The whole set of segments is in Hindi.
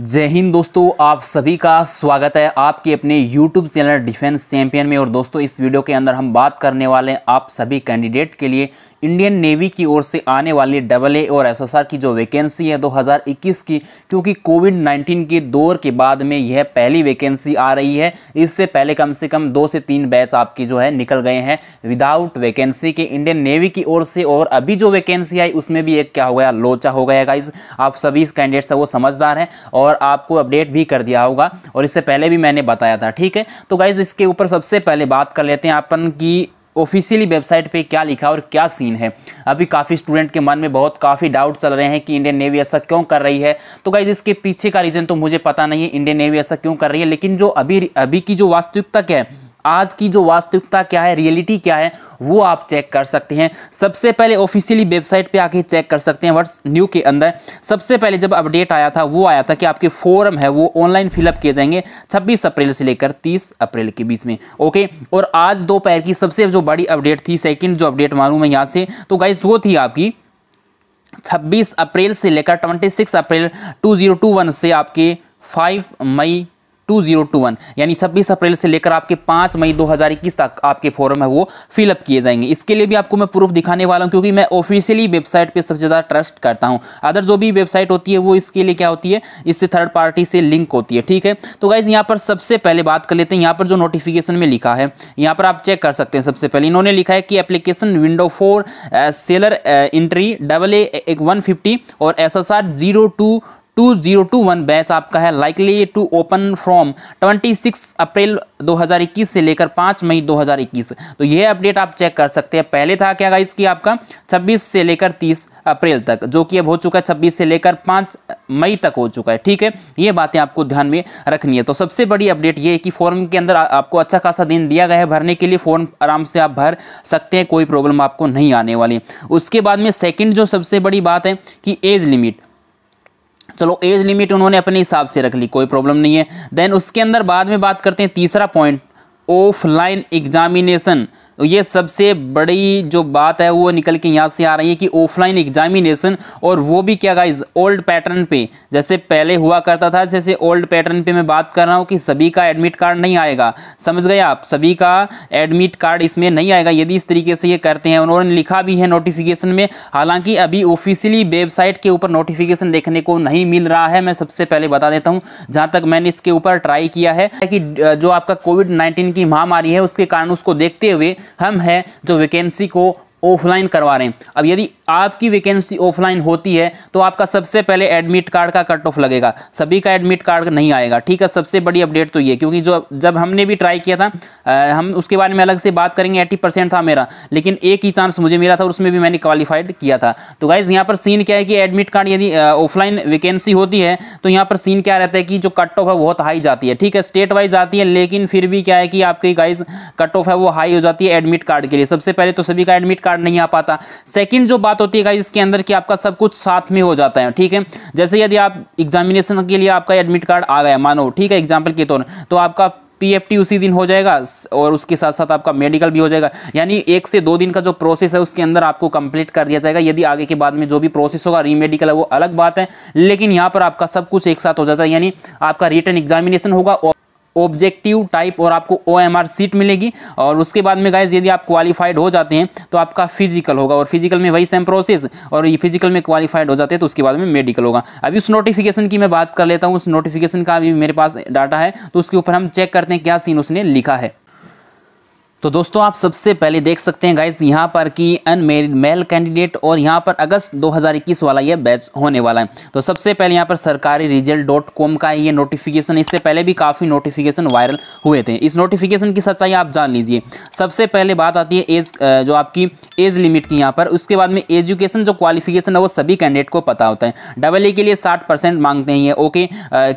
जय हिंद दोस्तों आप सभी का स्वागत है आपके अपने YouTube चैनल डिफेंस चैंपियन में और दोस्तों इस वीडियो के अंदर हम बात करने वाले हैं आप सभी कैंडिडेट के लिए इंडियन नेवी की ओर से आने वाली डबल ए और एसएसआर की जो वैकेंसी है 2021 की क्योंकि कोविड 19 के दौर के बाद में यह पहली वैकेंसी आ रही है इससे पहले कम से कम दो से तीन बैच आपकी जो है निकल गए हैं विदाउट वैकेंसी के इंडियन नेवी की ओर से और अभी जो वैकेंसी आई उसमें भी एक क्या हो गया लोचा हो गया गाइज आप सभी कैंडिडेट्स है वो समझदार हैं और आपको अपडेट भी कर दिया होगा और इससे पहले भी मैंने बताया था ठीक है तो गाइज इसके ऊपर सबसे पहले बात कर लेते हैं अपन की ऑफिशियली वेबसाइट पे क्या लिखा और क्या सीन है अभी काफ़ी स्टूडेंट के मन में बहुत काफ़ी डाउट चल रहे हैं कि इंडियन नेवी ऐसा क्यों कर रही है तो गाइज इसके पीछे का रीज़न तो मुझे पता नहीं है इंडियन नेवी ऐसा क्यों कर रही है लेकिन जो अभी अभी की जो वास्तविकता क्या है आज की जो वास्तविकता क्या है रियलिटी क्या है वो आप चेक कर सकते हैं सबसे पहले ऑफिशियली वेबसाइट पे आके चेक कर सकते हैं वर्ड्स न्यू के अंदर सबसे पहले जब अपडेट आया था वो आया था कि आपके फॉर्म है वो ऑनलाइन फिलअप किए जाएंगे 26 अप्रैल से लेकर 30 अप्रैल के बीच में ओके और आज दोपहर की सबसे जो बड़ी अपडेट थी सेकेंड जो अपडेट मारूँ मैं यहाँ से तो गाइज वो थी आपकी 26 अप्रैल से लेकर 26 अप्रैल 2021 से आपके 5 मई 2021 यानी 26 अप्रैल से लेकर आपके 5 मई 2021 तक आपके फॉर्म है वो फिलअप किए जाएंगे इसके लिए भी आपको मैं प्रूफ दिखाने वाला हूँ क्योंकि मैं ऑफिशियली वेबसाइट पे सबसे ज़्यादा ट्रस्ट करता हूँ अदर जो भी वेबसाइट होती है वो इसके लिए क्या होती है इससे थर्ड पार्टी से लिंक होती है ठीक है तो गाइज यहाँ पर सबसे पहले बात कर लेते हैं यहाँ पर जो नोटिफिकेशन में लिखा है यहाँ पर आप चेक कर सकते हैं सबसे पहले इन्होंने लिखा है कि application window four sailor entry double A एक और S S R zero two 2021 batch आपका है likely to open from 26 April 2021 से लेकर 5 मई 2021 तो यह अपडेट आप चेक कर सकते हैं पहले था क्या गाइस कि आपका 26 से लेकर 30 अप्रैल तक जो कि अब हो चुका है छब्बीस से लेकर 5 मई तक हो चुका है ठीक है ये बातें आपको ध्यान में रखनी है तो सबसे बड़ी अपडेट ये है कि फॉर्म के अंदर आपको अच्छा खासा दिन दिया गया है भरने के लिए फॉर्म आराम से आप भर सकते हैं कोई प्रॉब्लम आपको नहीं आने वाली उसके बाद में सेकेंड जो सबसे बड़ी बात है कि एज लिमिट चलो एज लिमिट उन्होंने अपने हिसाब से रख ली कोई प्रॉब्लम नहीं है देन उसके अंदर बाद में बात करते हैं तीसरा पॉइंट ऑफलाइन एग्जामिनेशन तो ये सबसे बड़ी जो बात है वो निकल के यहाँ से आ रही है कि ऑफलाइन एग्जामिनेशन और वो भी क्या गाइज ओल्ड पैटर्न पे जैसे पहले हुआ करता था जैसे ओल्ड पैटर्न पे मैं बात कर रहा हूँ कि सभी का एडमिट कार्ड नहीं आएगा समझ गए आप सभी का एडमिट कार्ड इसमें नहीं आएगा यदि इस तरीके से ये करते हैं उन्होंने लिखा भी है नोटिफिकेशन में हालांकि अभी ऑफिशियली वेबसाइट के ऊपर नोटिफिकेशन देखने को नहीं मिल रहा है मैं सबसे पहले बता देता हूँ जहाँ तक मैंने इसके ऊपर ट्राई किया है कि जो आपका कोविड नाइन्टीन की महामारी है उसके कारण उसको देखते हुए हम हैं जो वैकेंसी को ऑफलाइन करवा रहे हैं अब यदि आपकी वैकेंसी ऑफलाइन होती है तो आपका सबसे पहले एडमिट कार्ड का कट ऑफ लगेगा सभी का एडमिट कार्ड नहीं आएगा ठीक है सबसे बड़ी अपडेट तो ये क्योंकि जो जब हमने भी ट्राई किया था आ, हम उसके बारे में अलग से बात करेंगे 80 परसेंट था मेरा लेकिन एक ही चांस मुझे मिला था और उसमें भी मैंने क्वालिफाइड किया था तो गाइज़ यहाँ पर सीन क्या है कि एडमिट कार्ड यदि ऑफलाइन वैकेंसी होती है तो यहाँ पर सीन क्या रहता है कि जो कट ऑफ है बहुत हाई जाती है ठीक है स्टेट वाइज आती है लेकिन फिर भी क्या है कि आपकी गाइज कट ऑफ है वो हाई हो जाती है एडमिट कार्ड के लिए सबसे पहले तो सभी का एडमिट कार्ड नहीं आ पाता सेकंड जो बात होती है इसके अंदर कि आपका सब कुछ साथ में हो जाता है ठीक है जैसे यदि आप एग्जामिनेशन के लिए आपका एडमिट कार्ड आ गया मानो ठीक है एग्जाम्पल के तौर तो आपका पीएफटी उसी दिन हो जाएगा और उसके साथ साथ आपका मेडिकल भी हो जाएगा यानी एक से दो दिन का जो प्रोसेस है उसके अंदर आपको कंप्लीट कर दिया जाएगा यदि आगे के बाद में जो भी प्रोसेस होगा रीमेडिकल है वो अलग बात है लेकिन यहाँ पर आपका सब कुछ एक साथ हो जाता है यानी आपका रिटर्न एग्जामिनेशन होगा और ऑब्जेक्टिव टाइप और आपको ओ एम आर सीट मिलेगी और उसके बाद में गाइज यदि आप क्वालिफाइड हो जाते हैं तो आपका फिजिकल होगा और फिजिकल में वही सेम प्रोसेस और ये फिजिकल में क्वालिफाइड हो जाते हैं तो उसके बाद में मेडिकल होगा अभी उस नोटिफिकेशन की मैं बात कर लेता हूँ उस नोटिफिकेशन का अभी मेरे पास डाटा है तो उसके ऊपर हम चेक करते हैं क्या सीन उसने लिखा है तो दोस्तों आप सबसे पहले देख सकते हैं गाइज यहाँ पर कि अनमेरिड मेल कैंडिडेट और यहाँ पर अगस्त 2021 वाला ये बैच होने वाला है तो सबसे पहले यहाँ पर सरकारी रिजल्ट डॉट कॉम का ये नोटिफिकेशन इससे पहले भी काफ़ी नोटिफिकेशन वायरल हुए थे इस नोटिफिकेशन की सच्चाई आप जान लीजिए सबसे पहले बात आती है एज जो आपकी एज लिमिट की यहाँ पर उसके बाद में एजुकेशन जो क्वालिफिकेशन है वो सभी कैंडिडेट को पता होता है डबल ए के लिए साठ मांगते हैं ये ओके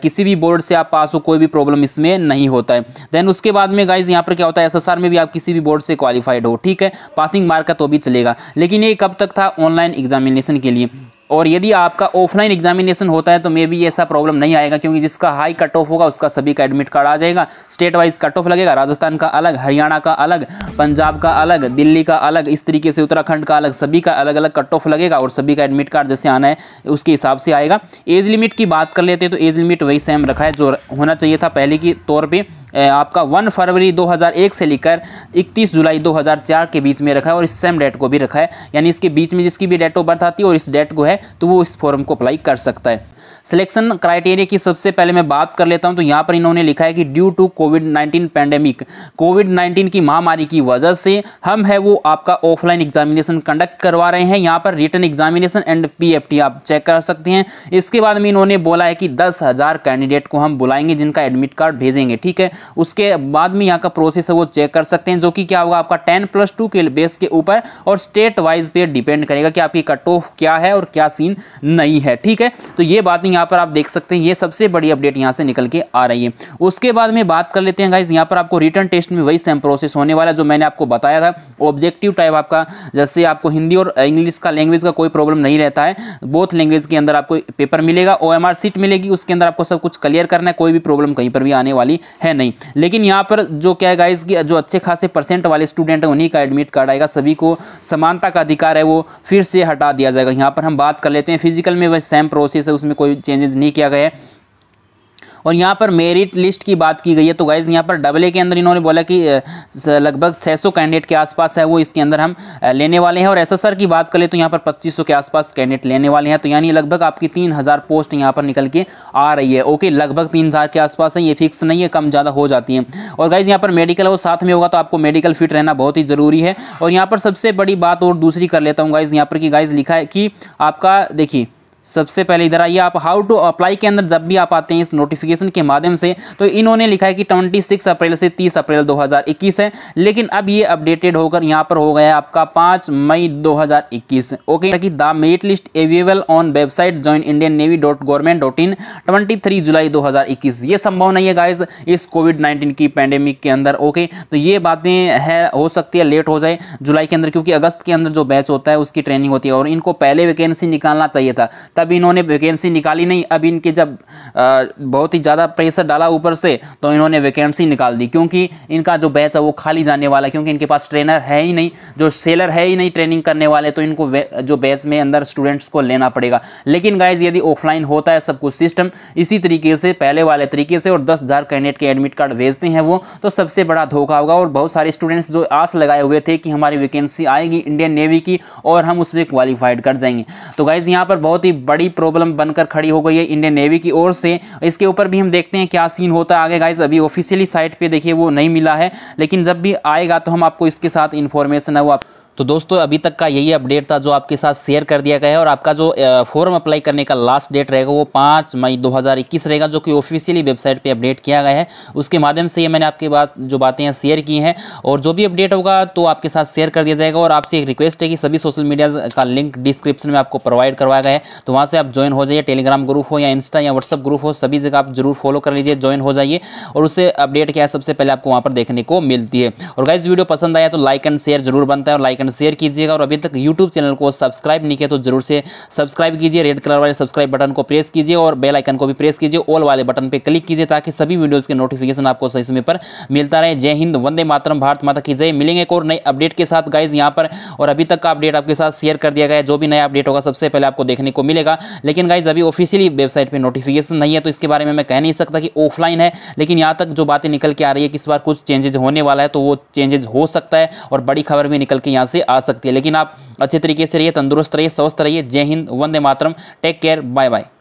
किसी भी बोर्ड से आप पास हो कोई भी प्रॉब्लम इसमें नहीं होता है देन उसके बाद में गाइज यहाँ पर क्या होता है एस में भी आप आप किसी भी बोर्ड से क्वालिफाइड हो ठीक है पासिंग मार्क का तो भी चलेगा लेकिन ये कब तक था ऑनलाइन एग्जामिनेशन के लिए और यदि आपका ऑफलाइन एग्जामिनेशन होता है तो मे भी ऐसा प्रॉब्लम नहीं आएगा क्योंकि जिसका हाई कट ऑफ होगा उसका सभी का एडमिट कार्ड आ जाएगा स्टेट वाइज कट ऑफ लगेगा राजस्थान का अलग हरियाणा का अलग पंजाब का अलग दिल्ली का अलग इस तरीके से उत्तराखंड का अलग सभी का अलग अलग कट ऑफ लगेगा और सभी का एडमिट कार्ड जैसे आना है उसके हिसाब से आएगा एज लिमिट की बात कर लेते हैं तो एज लिमिट वही सेम रखा है जो होना चाहिए था पहले के तौर पर आपका 1 फरवरी 2001 से लेकर 31 जुलाई 2004 के बीच में रखा है और इस सेम डेट को भी रखा है यानी इसके बीच में जिसकी भी डेट ऑफ बर्थ आती है और इस डेट को है तो वो इस फॉर्म को अप्लाई कर सकता है सिलेक्शन क्राइटेरिया की सबसे पहले मैं बात कर लेता हूं तो यहां पर इन्होंने लिखा है कि due to COVID nineteen pandemic COVID nineteen की महामारी की वजह से हम है वो आपका ऑफलाइन एग्जामिनेशन कंडक्ट करवा रहे हैं यहाँ पर रिटर्न एग्जामिनेशन एंड पी आप चेक कर सकते हैं इसके बाद में इन्होंने बोला है कि दस कैंडिडेट को हम बुलाएंगे जिनका एडमिट कार्ड भेजेंगे ठीक है उसके बाद में यहाँ का प्रोसेस है वो चेक कर सकते हैं जो कि क्या होगा आपका टेन प्लस टू के बेस के ऊपर और स्टेट वाइज पे डिपेंड करेगा कि आपकी कट ऑफ क्या है और क्या सीन नहीं है ठीक है तो ये बात अपडेटिंग यहाँ पर आप देख सकते हैं ये सबसे बड़ी अपडेट यहाँ से निकल के आ रही है उसके बाद में बात कर लेते हैं गाइज यहाँ पर आपको रिटर्न टेस्ट में वही सेम प्रोसेस होने वाला जो मैंने आपको बताया था ऑब्जेक्टिव टाइप आपका जैसे आपको हिंदी और इंग्लिश का लैंग्वेज का कोई प्रॉब्लम नहीं रहता है बोथ लैंग्वेज के अंदर आपको पेपर मिलेगा ओ एम मिलेगी उसके अंदर आपको सब कुछ क्लियर करना है कोई भी प्रॉब्लम कहीं पर भी आने वाली है नहीं लेकिन यहाँ पर जो क्या है गाइज की जो अच्छे खासे परसेंट वाले स्टूडेंट हैं उन्हीं का एडमिट कार्ड आएगा सभी को समानता का अधिकार है वो फिर से हटा दिया जाएगा यहाँ पर हम बात कर लेते हैं फिजिकल में वह सेम प्रोसेस है उसमें कोई चेंजेस नहीं किया गया है और यहाँ पर मेरिट लिस्ट की बात की गई है तो गाइज यहाँ पर डबल ए के अंदर इन्होंने बोला कि लगभग 600 कैंडिडेट के आसपास है वो इसके अंदर हम लेने वाले हैं और एसएसआर की बात करें तो यहाँ पर 2500 के आसपास कैंडिडेट लेने वाले हैं तो यानी लगभग आपकी 3000 पोस्ट यहाँ पर निकल के आ रही है ओके लगभग तीन के आसपास है ये फिक्स नहीं है कम ज़्यादा हो जाती है और गाइज यहाँ पर मेडिकल वो साथ में होगा तो आपको मेडिकल फिट रहना बहुत ही ज़रूरी है और यहाँ पर सबसे बड़ी बात और दूसरी कर लेता हूँ गाइज यहाँ पर कि गाइज लिखा है कि आपका देखिए सबसे पहले इधर आइए आप हाउ टू अप्लाई के अंदर जब भी आप आते हैं इस नोटिफिकेशन के माध्यम से तो इन्होंने लिखा है कि 26 अप्रैल से 30 अप्रैल 2021 है लेकिन अब ये अपडेटेड होकर यहाँ पर हो गया है आपका 5 मई 2021 ओके कि the merit list available on website join Indian Navy dot government dot in twenty जुलाई दो ये संभव नहीं है गाइज इस कोविड नाइन्टीन की पैंडेमिक के अंदर ओके तो ये बातें है हो सकती है लेट हो जाए जुलाई के अंदर क्योंकि अगस्त के अंदर जो बैच होता है उसकी ट्रेनिंग होती है और इनको पहले वैकेंसी निकालना चाहिए था तब इन्होंने वैकेंसी निकाली नहीं अब इनके जब बहुत ही ज़्यादा प्रेशर डाला ऊपर से तो इन्होंने वैकेंसी निकाल दी क्योंकि इनका जो बैच है वो खाली जाने वाला है क्योंकि इनके पास ट्रेनर है ही नहीं जो सेलर है ही नहीं ट्रेनिंग करने वाले तो इनको जो बैच में अंदर स्टूडेंट्स को लेना पड़ेगा लेकिन गाइज यदि ऑफलाइन होता है सब कुछ सिस्टम इसी तरीके से पहले वाले तरीके से और दस हज़ार कैंडिडेट के एडमिट कार्ड भेजते हैं वो तो सबसे बड़ा धोखा होगा और बहुत सारे स्टूडेंट्स जो आस लगाए हुए थे कि हमारी वैकेंसी आएगी इंडियन नेवी की और हम उसमें क्वालिफाइड कर जाएंगे तो गाइज़ यहाँ पर बहुत ही बड़ी प्रॉब्लम बनकर खड़ी हो गई है इंडियन नेवी की ओर से इसके ऊपर भी हम देखते हैं क्या सीन होता है आगे गाइज अभी ऑफिशियली साइट पर देखिए वो नहीं मिला है लेकिन जब भी आएगा तो हम आपको इसके साथ इन्फॉर्मेशन है वो आप तो दोस्तों अभी तक का यही अपडेट था जो आपके साथ शेयर कर दिया गया है और आपका जो फॉर्म अप्लाई करने का लास्ट डेट रहेगा वो पाँच मई 2021 रहेगा जो कि ऑफिशियली वेबसाइट पे अपडेट किया गया है उसके माध्यम से ये मैंने आपके बात जो बातें हैं शेयर की हैं और जो भी अपडेट होगा तो आपके साथ शेयर कर दिया जाएगा और आपसे एक रिक्वेस्ट है कि सभी सोशल मीडिया का लिंक डिस्क्रिप्शन में आपको प्रोवाइड करवाया गया है तो वहाँ से आप ज्वाइन हो जाइए टेलीग्राम ग्रुप हो या इंस्टा या व्हाट्सअप ग्रुप हो सभी जगह आप जरूर फॉलो कर लीजिए ज्वाइन हो जाइए और उससे अपडेट क्या है सबसे पहले आपको वहाँ पर देखने को मिलती है और गाइज वीडियो पसंद आया तो लाइक एंड शेयर जरूर बनता है और लाइक एंड शेयर कीजिएगा और अभी तक यूट्यूब चैनल को सब्सक्राइब नहीं किया तो जरूर से सब्सक्राइब कीजिए रेड कलर वाले सब्सक्राइब बटन को प्रेस कीजिए और बेल आइकन को भी प्रेस कीजिए ऑल वाले बटन पर क्लिक कीजिए ताकि सभी वीडियोज़ के नोटिफिकेशन आपको सही समय पर मिलता रहे जय हिंद वंदे मातरम भारत माता की जय मिलेंगे एक और नए अपडेट के साथ गाइज यहाँ पर और अभी तक का अपडेट आपके साथ शेयर कर दिया गया जो भी नया अपडेट होगा सबसे पहले आपको देखने को मिलेगा लेकिन गाइज अभी ऑफिशियली वेबसाइट पर नोटिफिकेशन नहीं है तो इसके बारे में मैं कह नहीं सकता कि ऑफलाइन है लेकिन यहाँ तक जो बातें निकल के आ रही है कि इस बार कुछ चेंजेज होने वाला है तो वो चेंजेज हो सकता है और बड़ी खबर भी निकल के यहाँ से आ सकती है लेकिन आप अच्छे तरीके से रहिए तंदुरुस्त रहिए स्वस्थ रहिए जय हिंद वंदे मातरम टेक केयर बाय बाय